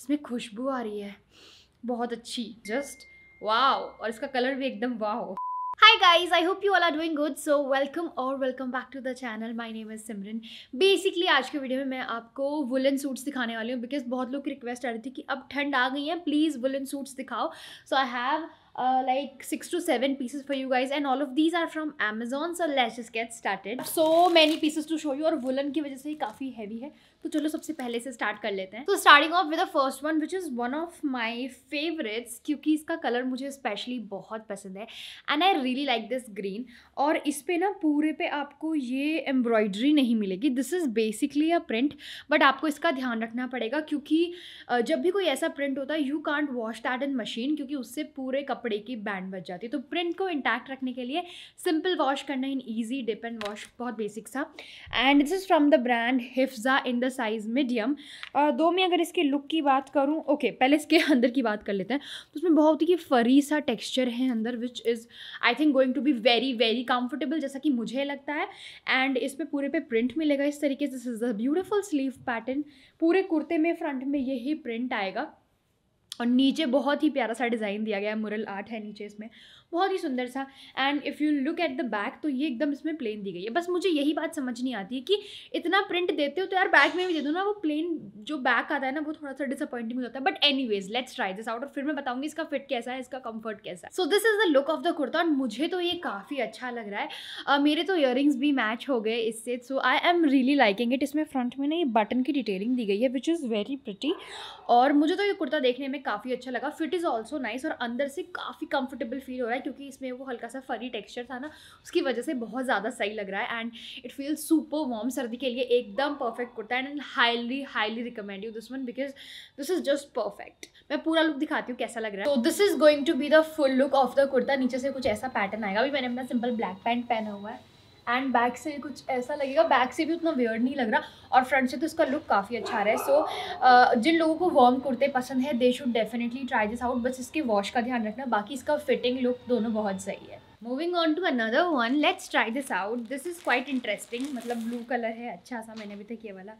इसमें खुशबू आ रही है बहुत अच्छी जस्ट वाओ और इसका कलर भी एकदम वाह Hi guys, I hope you all are doing good. So welcome or welcome back to the channel. My name is Simran. Basically आज के वीडियो में मैं आपको वुलन सूट्स दिखाने वाली हूँ बिकॉज बहुत लोग की रिक्वेस्ट आ रही थी कि अब ठंड आ गई है प्लीज़ वुलन सूट्स दिखाओ so I have like six to seven pieces for you guys and all of these are from Amazon so let's get started so many pieces to show you और woollen की वजह से ही काफ़ी heavy है तो चलो सबसे पहले से स्टार्ट कर लेते हैं तो starting off with the first one which is one of my favourites क्योंकि इसका कलर मुझे स्पेशली बहुत पसंद है and I really like this green और इस पर ना पूरे पे आपको ये एम्ब्रॉयड्री नहीं मिलेगी this is basically a print but आपको इसका ध्यान रखना पड़ेगा क्योंकि जब भी कोई ऐसा प्रिंट होता है you can't wash that in machine क्योंकि उससे पूरे कपड़े की बैंड बच जाती है तो प्रिंट को इंटैक्ट रखने के लिए सिंपल वॉश करना in easy dip and wash बहुत बेसिक था and this is from the brand Hifza in the size medium दो में अगर इसके लुक की बात करूँ ओके पहले इसके अंदर की बात कर लेते हैं तो उसमें बहुत ही फरी सा टेक्स्चर है अंदर which is I think going to be very very comfortable जैसा कि मुझे लगता है एंड इस पर पूरे पे प्रिंट मिलेगा इस तरीके से this is beautiful sleeve pattern पूरे कुर्ते में फ्रंट में यही प्रिंट आएगा और नीचे बहुत ही प्यारा सा डिज़ाइन दिया गया है मुरल आर्ट है नीचे इसमें बहुत ही सुंदर सा and if you look at the back तो ये एकदम इसमें प्लेन दी गई है बस मुझे यही बात समझ नहीं आती है कि इतना प्रिंट देते हो तो यार बैक में भी दे दो ना वो प्लेन जो बैक आता है ना वो थोड़ा सा डिसअपॉइंटिंग होता है but anyways let's try this out और फिर मैं बताऊंगी इसका फिट कैसा है इसका कम्फर्ट कैसा है so this is the look of the kurta और मुझे तो ये काफ़ी अच्छा लग रहा है uh, मेरे तो इयर भी मैच हो गए इससे so I am really liking it इसमें फ्रंट में ना ये बटन की डिटेलिंग दी गई है विच इज़ वेरी प्रिटी और मुझे तो ये कुर्ता देखने में काफ़ी अच्छा लगा फिट इज़ ऑल्सो नाइस और अंदर से काफ़ी कंफर्टेबल फील हो रहा है है क्योंकि इसमें वो हल्का सा फरी टेक्सचर था ना उसकी वजह से बहुत ज़्यादा सही लग रहा है and it feel super warm सर्दी के लिए एकदम perfect kurta and highly highly recommend you this one because this is just perfect मैं पूरा लुक दिखाती हूँ कैसा लग रहा है तो this is going to be the full look of the kurta नीचे से कुछ ऐसा पैटर्न आएगा अभी मैंने अपना सिंपल ब्लैक पैंट पहना हुआ है एंड बैक से कुछ ऐसा लगेगा बैक से भी उतना वेयर नहीं लग रहा और फ्रंट से तो इसका लुक काफ़ी अच्छा रहा है सो so, जिन लोगों को वॉर्म कुर्ते पसंद है they should definitely try this out बस इसके वॉश का ध्यान रखना बाकी इसका फिटिंग लुक दोनों बहुत सही है moving on to another one let's try this out this is quite interesting मतलब ब्लू कलर है अच्छा सा मैंने अभी तक ये वाला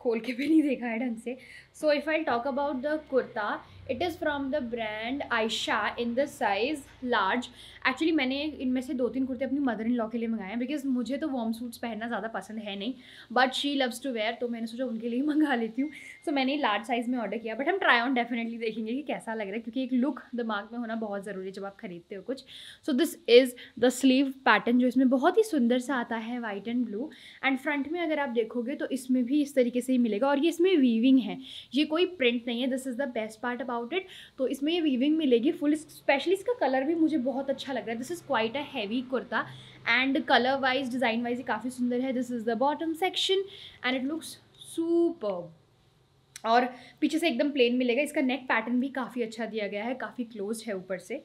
खोल के भी नहीं देखा है ढंग से so if I talk about the kurta it is from the brand Ayesha in the size large actually मैंने इनमें से दो तीन कुर्ते अपनी मदर इन लॉ के लिए मंगाए हैं बिकॉज मुझे तो वॉम सूट्स पहनना ज़्यादा पसंद है नहीं but she loves to wear तो मैंने सोचा उनके लिए ही मंगा लेती हूँ सो so, मैंने लार्ज साइज़ में ऑर्डर किया बट हम ट्राई ऑन डेफिनेटली देखेंगे कि कैसा लग रहा है क्योंकि एक लुक दिमाग में होना बहुत ज़रूरी है जब आप खरीदते हो कुछ so this is the sleeve pattern जो इसमें बहुत ही सुंदर सा आता है white and blue and front में अगर आप देखोगे तो इसमें भी इस तरीके से ही मिलेगा और ये इसमें वीविंग है ये कोई प्रिंट नहीं है this is the best part अब अबाउट इट तो इसमें ये वीविंग मिलेगी फुल स्पेशली इसका कलर भी मुझे बहुत अच्छा लग रहा है this is quite a heavy kurta and colour wise design wise ये काफ़ी सुंदर है this is the bottom section and it looks super और पीछे से एकदम प्लेन मिलेगा इसका नेक पैटर्न भी काफ़ी अच्छा दिया गया है काफ़ी क्लोज है ऊपर से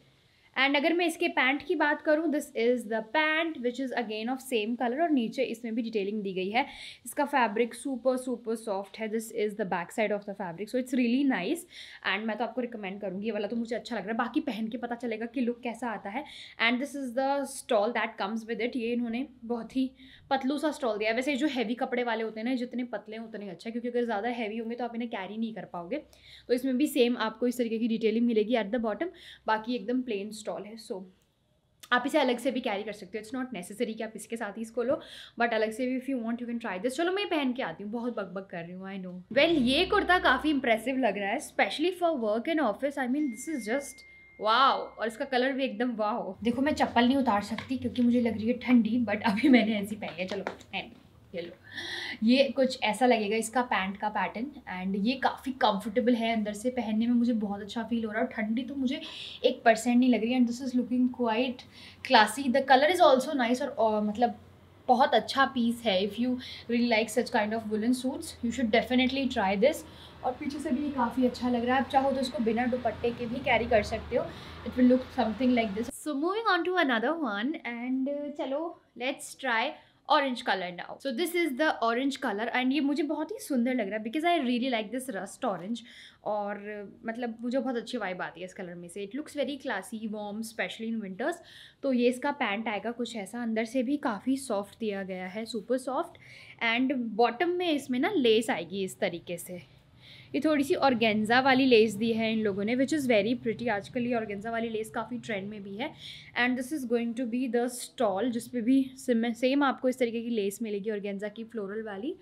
एंड अगर मैं इसके पैंट की बात करूँ this is the pant which is again of same colour और नीचे इसमें भी डिटेलिंग दी गई है इसका फैब्रिक सुपर सुपर सॉफ्ट है this is the back side of the fabric so it's really nice and मैं तो आपको रिकमेंड करूँगी ये वाला तो मुझे अच्छा लग रहा है बाकी पहन के पता चलेगा कि लुक कैसा आता है and this is the stole that comes with it ये इन्होंने बहुत ही पतलू सा स्टॉल दिया वैसे जो हैवी कपड़े वाले होते हैं ना जितने पतले हैं उतने अच्छा क्योंकि अगर ज़्यादा हैवी होंगे तो आप इन्हें कैरी नहीं कर पाओगे तो इसमें भी सेम आपको इस तरीके की डिटेलिंग मिलेगी एट द बॉटम बाकी एकदम प्लेन स्टॉल है सो आप इसे अलग से भी कैरी कर सकते हो इट्स नॉट नेसेसरी कि आप इसके साथ ही इसको लो बट अलग से भी if you want you can try this चलो मैं पहन के आती हूँ बहुत बक बक कर रही हूँ आई नो वेल ये कुर्ता काफ़ी इंप्रेसिव लग रहा है specially for work and office I mean this is just वाह और इसका कलर भी एकदम वाह देखो मैं चप्पल नहीं उतार सकती क्योंकि मुझे लग रही है ठंडी बट अभी मैंने ऐसी पहनी है चलो एंड ये लो ये कुछ ऐसा लगेगा इसका पैंट का पैटर्न एंड ये काफ़ी कंफर्टेबल है अंदर से पहनने में मुझे बहुत अच्छा फील हो रहा है और ठंडी तो मुझे एक परसेंट नहीं लग रही and this is looking quite classy the colour is also nice और मतलब बहुत अच्छा पीस है if you really like such kind of woollen suits you should definitely try this और पीछे से भी ये काफ़ी अच्छा लग रहा है आप चाहो तो इसको बिना दुपट्टे के भी कैरी कर सकते हो it will look something like this so moving on to another one and चलो let's try orange colour now so this is the orange colour and ये मुझे बहुत ही सुंदर लग रहा है because I really like this rust orange और uh, मतलब मुझे बहुत अच्छी वाइब आती है इस कलर में से it looks very classy warm specially in winters तो ये इसका पैंट आएगा कुछ ऐसा अंदर से भी काफ़ी सॉफ्ट दिया गया है सुपर सॉफ्ट एंड बॉटम में इसमें ना लेस आएगी इस तरीके से ये थोड़ी सी ऑर्गेंजा वाली लेस दी है इन लोगों ने विच इज़ वेरी प्रिटी आजकल ये ऑर्गेंजा वाली लेस काफ़ी ट्रेंड में भी है and this is going to be the stole जिसपे भी सेम आपको इस तरीके की लेस मिलेगी ऑर्गेंजा की फ्लोरल वाली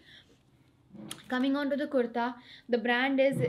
coming on to the kurta the brand is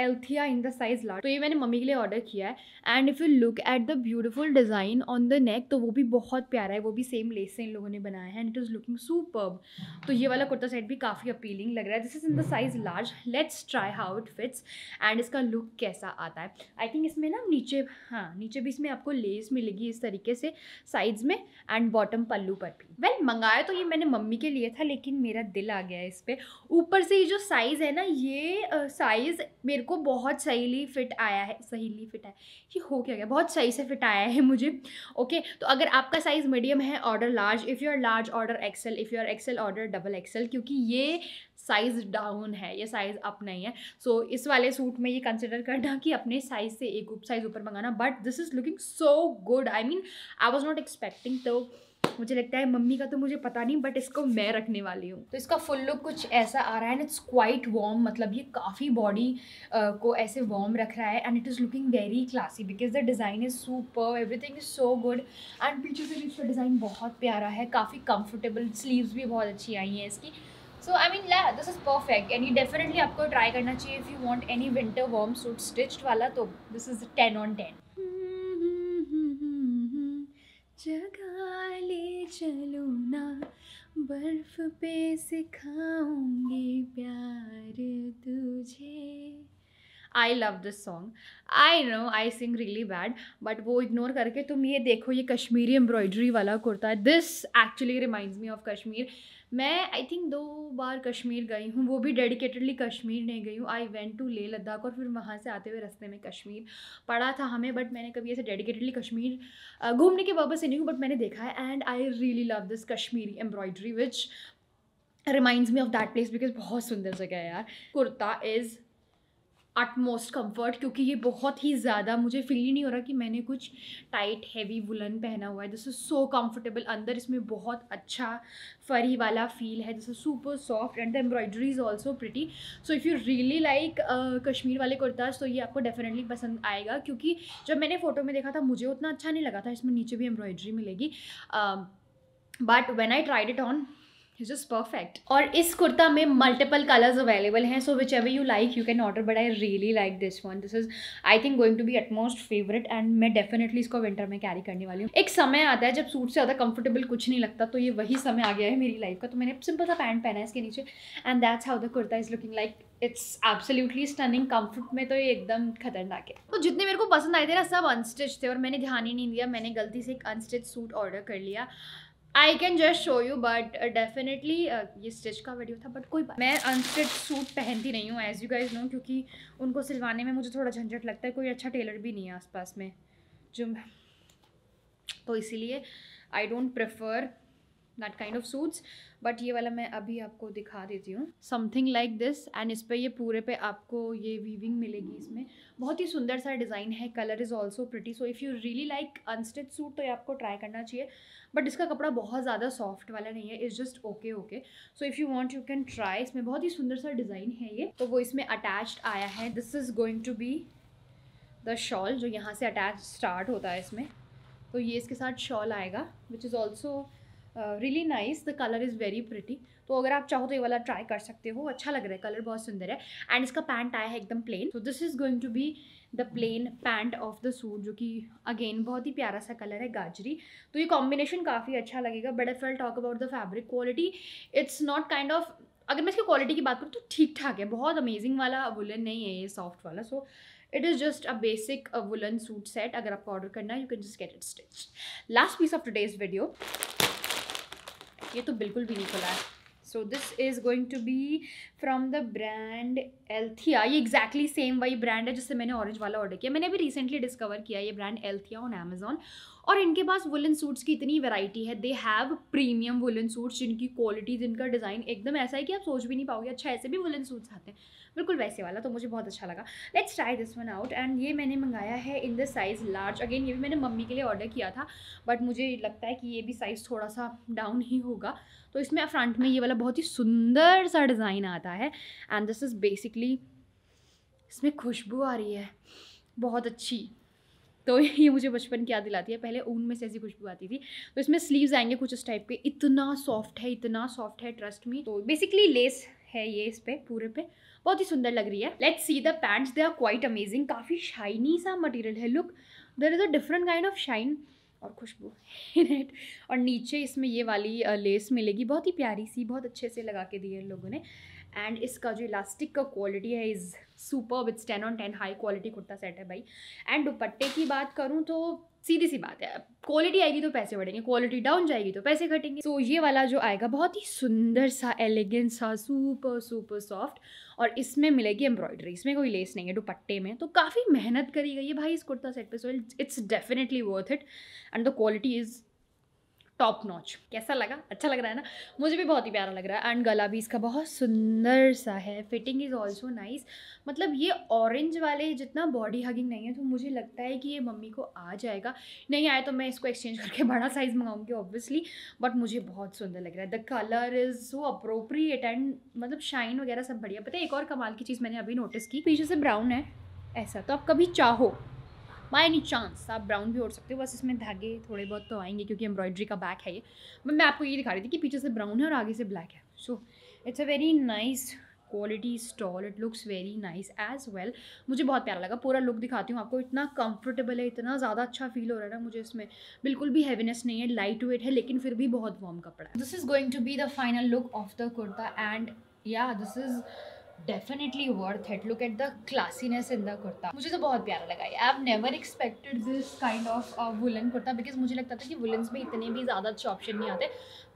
Althea in the size large तो ये मैंने मम्मी के लिए ऑर्डर किया है and if you look at the beautiful design on the neck तो वो भी बहुत प्यारा है वो भी सेम लेस से इन लोगों ने बनाया है and it is looking super तो ये वाला कुर्ता सेट भी काफ़ी अपीलिंग लग रहा है this is in the size large let's try how it fits and इसका लुक कैसा आता है आई थिंक इसमें ना नीचे हाँ नीचे भी इसमें आपको लेस मिलेगी इस तरीके से साइज़ में एंड बॉटम पल्लू पर भी वेल well, मंगाया तो ये मैंने मम्मी के लिए था लेकिन मेरा दिल आ गया है इस पर ऊपर से ये जो साइज़ है ना ये साइज़ मेरे को बहुत सहीली फिट आया है सहीली फिट आया ये हो क्या गया बहुत सही से फिट आया है मुझे ओके okay, तो अगर आपका साइज़ मीडियम है order large if you are large order XL if you are XL order double XL क्योंकि ये साइज़ डाउन है ये साइज़ अप नहीं है सो so, इस वाले सूट में ये कंसिडर करना कि अपने साइज़ से एक साइज़ ऊपर मंगाना but this is looking so good I mean I was not expecting तो मुझे लगता है मम्मी का तो मुझे पता नहीं बट इसको मैं रखने वाली हूँ तो इसका फुल लुक कुछ ऐसा आ रहा है एंड इट्स क्वाइट वार्म मतलब ये काफ़ी बॉडी को ऐसे वार्म रख रहा है and it is looking very classy because the design is super everything is so good and पीछे से इसका डिज़ाइन बहुत प्यारा है काफ़ी कंफर्टेबल स्लीव्स भी बहुत अच्छी आई हैं इसकी सो आई मीन ला दिस इज़ परफेक्ट एंड ये डेफिनेटली आपको ट्राई करना चाहिए if you want any winter warm suit stitched वाला तो this is ten on ten जगह चलो ना बर्फ पे सिखाऊंगी प्यार तुझे I love this song I know I sing really bad but वो इग्नोर करके तुम ये देखो ये कश्मीरी एम्ब्रॉयडरी वाला कुर्ता है this actually reminds me of Kashmir मैं आई थिंक दो बार कश्मीर गई हूँ वो भी डेडिकेटेडली कश्मीर नहीं गई हूँ आई वेंट टू ले लद्दाख और फिर वहाँ से आते हुए रास्ते में कश्मीर पड़ा था हमें बट मैंने कभी ऐसे डेडिकेटेडली कश्मीर घूमने के वापस से नहीं हूँ बट मैंने देखा है and I really love this Kashmiri embroidery which reminds me of that place because बहुत सुंदर जगह है यार कुर्ता इज़ अटमोस्ट कम्फर्ट क्योंकि ये बहुत ही ज़्यादा मुझे फील ही नहीं हो रहा कि मैंने कुछ टाइट हैवी वुलन पहना हुआ है दिस इज़ सो कम्फर्टेबल अंदर इसमें बहुत अच्छा फरी वाला फील है this is super soft and the embroidery is also pretty so if you really like Kashmir वाले कुर्ताज तो ये आपको डेफिनेटली पसंद आएगा क्योंकि जब मैंने फ़ोटो में देखा था मुझे उतना अच्छा नहीं लगा था इसमें नीचे भी एम्ब्रॉयडरी मिलेगी but when I tried it on is just perfect और इस कुर्ता में मल्टीपल कलर्स अवेलेबल हैं so whichever you like you can order but I really like this one this is I think going to be utmost favourite and मैं definitely इसको winter में carry करने वाली हूँ एक समय आता है जब सूट से ज़्यादा कंफर्टेबल कुछ नहीं लगता तो ये वही समय आ गया है मेरी लाइफ का तो मैंने सिंपल सा पैंट पहना है इसके नीचे and that's how the kurta is looking like it's absolutely stunning comfort में तो ये एकदम खतरनाक है तो जितने मेरे को पसंद आए थे ना सब अनस्टिच थे और मैंने ध्यान ही नहीं दिया मैंने गलती से एक अनस्टिच सूट ऑर्डर कर लिया I can just show you but definitely ये स्टिच का वीडियो था बट कोई बात मैं अनस्टिच सूट पहनती नहीं हूँ एज यू गाइज नो क्योंकि उनको सिलवाने में मुझे थोड़ा झंझट लगता है कोई अच्छा टेलर भी नहीं है आसपास में जो तो इसीलिए I don't prefer that kind of suits but ये वाला मैं अभी आपको दिखा देती हूँ समथिंग लाइक दिस एंड इस पर ये पूरे पे आपको ये वीविंग मिलेगी इसमें बहुत ही सुंदर सा डिज़ाइन है colour is also pretty so if you really like unstitch suit तो ये आपको ट्राई करना चाहिए बट इसका कपड़ा बहुत ज़्यादा सॉफ्ट वाला नहीं है is just okay okay so if you want you can try इसमें बहुत ही सुंदर सा डिज़ाइन है ये तो वो इसमें अटैच आया है this is going to be the shawl जो यहाँ से अटैच स्टार्ट होता है इसमें तो ये इसके साथ शॉल आएगा which is also really nice the colour is very pretty तो अगर आप चाहो तो ये वाला ट्राई कर सकते हो अच्छा लग रहा है कलर बहुत सुंदर है एंड इसका पैंट आया है एकदम प्लेन तो this is going to be the plain pant of the suit जो कि अगेन बहुत ही प्यारा सा कलर है गाजरी तो ये कॉम्बिनेशन काफ़ी अच्छा लगेगा but if I talk about the fabric quality it's not kind of अगर मैं इसकी क्वालिटी की बात करूँ तो ठीक ठाक है बहुत अमेजिंग वाला वुलन नहीं है ये सॉफ्ट वाला so it is just a basic woollen suit set अगर आपको ऑर्डर करना है you can just get it stitch last piece of today's video ये तो बिल्कुल भी नहीं खुला है so this is going to be from the brand Althea ये एग्जैक्टली सेम वही ब्रांड है जिससे मैंने ऑरेंज वाला ऑर्डर किया मैंने अभी रिसेंटली डिस्कवर किया ये ब्रांड एल्थिया ऑन अमेजोन और इनके पास वुलन सूट्स की इतनी वैरायटी है they have premium woollen suits जिनकी क्वालिटी जिनका डिज़ाइन एकदम ऐसा है कि आप सोच भी नहीं पाओगे अच्छा ऐसे भी वुलन सूट्स आते हैं बिल्कुल वैसे वाला तो मुझे बहुत अच्छा लगा let's try this one out and ये मैंने मंगाया है in the size large again ये भी मैंने मम्मी के लिए ऑर्डर किया था बट मुझे लगता है कि ये भी साइज़ थोड़ा सा डाउन ही होगा तो इसमें फ्रंट में ये वाला बहुत ही सुंदर सा डिज़ाइन आता है एंड दिस इज़ बेसिकली इसमें खुशबू आ रही है बहुत अच्छी तो ये मुझे बचपन की याद दिलाती है पहले ऊन में से ऐसी खुशबू आती थी तो इसमें स्लीव्स आएंगे कुछ उस टाइप के इतना सॉफ्ट है इतना सॉफ्ट है ट्रस्ट मी तो बेसिकली लेस है ये इस पे पूरे पे बहुत ही सुंदर लग रही है let's see the pants they are quite amazing काफ़ी शाइनी सा मटेरियल है look there is a different kind of shine और खुशबू इन इट और नीचे इसमें ये वाली लेस मिलेगी बहुत ही प्यारी सी बहुत अच्छे से लगा के दी है लोगों ने एंड इसका जो इलास्टिक का क्वालिटी है is super with ten on ten high quality kurta set है भाई एंड दुपट्टे की बात करूँ तो सीधी सी बात है क्वालिटी आएगी तो पैसे बढ़ेंगे क्वालिटी डाउन जाएगी तो पैसे घटेंगे सो so, ये वाला जो आएगा बहुत ही सुंदर सा एलिगेंट सा सुपर सुपर सॉफ्ट और इसमें मिलेगी एम्ब्रॉयडरी इसमें कोई लेस नहीं है दुपट्टे में तो काफ़ी मेहनत करी गई है भाई इस कुर्ता सेट पे so it's definitely worth it and the quality is top notch कैसा लगा अच्छा लग रहा है ना मुझे भी बहुत ही प्यारा लग रहा है एंड गला भी इसका बहुत सुंदर सा है फिटिंग इज़ ऑल्सो नाइस मतलब ये ऑरेंज वाले जितना बॉडी हगिंग नहीं है तो मुझे लगता है कि ये मम्मी को आ जाएगा नहीं आया तो मैं इसको एक्सचेंज करके बड़ा साइज़ मंगाऊंगी ऑब्वियसली बट मुझे बहुत सुंदर लग रहा है the colour is so appropriate and मतलब शाइन वगैरह सब बढ़िया पता है एक और कमाल की चीज़ मैंने अभी नोटिस की पीछे से ब्राउन है ऐसा तो आप कभी चाहो बाई एनी चांस आप ब्राउन भी ओढ़ सकते हो बस इसमें धागे थोड़े बहुत तो आएंगे क्योंकि एम्ब्रॉयडरी का बैक है ये बट मैं आपको ये दिखा रही थी कि पीछे से ब्राउन है और आगे से ब्लैक है so it's a very nice quality stole it looks very nice as well मुझे बहुत प्यारा लगा पूरा लुक दिखाती हूँ आपको इतना कंफर्टेबल है इतना ज़्यादा अच्छा फील हो रहा है ना मुझे इसमें बिल्कुल भी हैवीनेस नहीं है लाइट वेट है लेकिन फिर भी बहुत वॉर्म कपड़ा है this is going to be the final look of the kurta and yeah this is definitely worth it look at the classiness in the kurta मुझे तो बहुत प्यारा लगा I have never expected this kind of woollen kurta because मुझे लगता था कि woollens में इतने भी ज़्यादा अच्छे ऑप्शन नहीं आते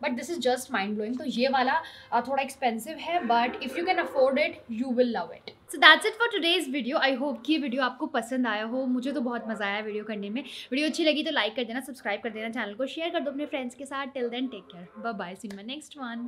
but this is just mind blowing तो ये वाला थोड़ा एक्सपेंसिव है but if you can afford it you will love it so that's it for today's video I hope कि ये वीडियो आपको पसंद आया हो मुझे तो बहुत मज़ा आया वीडियो करने में वीडियो अच्छी लगी तो लाइक कर देना सब्सक्राइब कर देना चैनल को शेयर कर दो अपने फ्रेंड्स के साथ till then take care bye bye see next one